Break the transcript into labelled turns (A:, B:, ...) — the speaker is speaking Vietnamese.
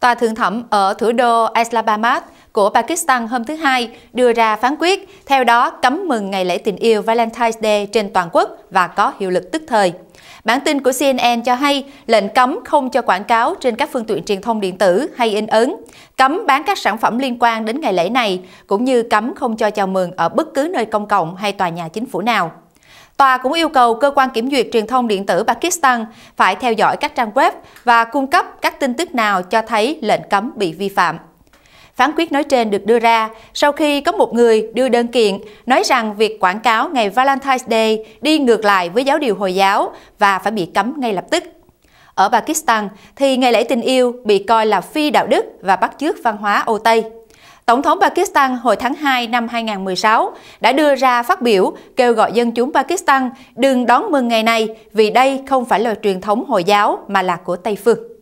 A: Tòa thượng thẩm ở thủ đô Islamabad của Pakistan hôm thứ Hai đưa ra phán quyết, theo đó cấm mừng ngày lễ tình yêu Valentine's Day trên toàn quốc và có hiệu lực tức thời. Bản tin của CNN cho hay lệnh cấm không cho quảng cáo trên các phương tiện truyền thông điện tử hay in ấn, cấm bán các sản phẩm liên quan đến ngày lễ này, cũng như cấm không cho chào mừng ở bất cứ nơi công cộng hay tòa nhà chính phủ nào. Tòa cũng yêu cầu cơ quan kiểm duyệt truyền thông điện tử Pakistan phải theo dõi các trang web và cung cấp các tin tức nào cho thấy lệnh cấm bị vi phạm. Phán quyết nói trên được đưa ra sau khi có một người đưa đơn kiện nói rằng việc quảng cáo ngày Valentine's Day đi ngược lại với giáo điều Hồi giáo và phải bị cấm ngay lập tức. Ở Pakistan thì ngày lễ tình yêu bị coi là phi đạo đức và bắt chước văn hóa Âu Tây. Tổng thống Pakistan hồi tháng 2 năm 2016 đã đưa ra phát biểu kêu gọi dân chúng Pakistan đừng đón mừng ngày này vì đây không phải là truyền thống Hồi giáo mà là của Tây phương.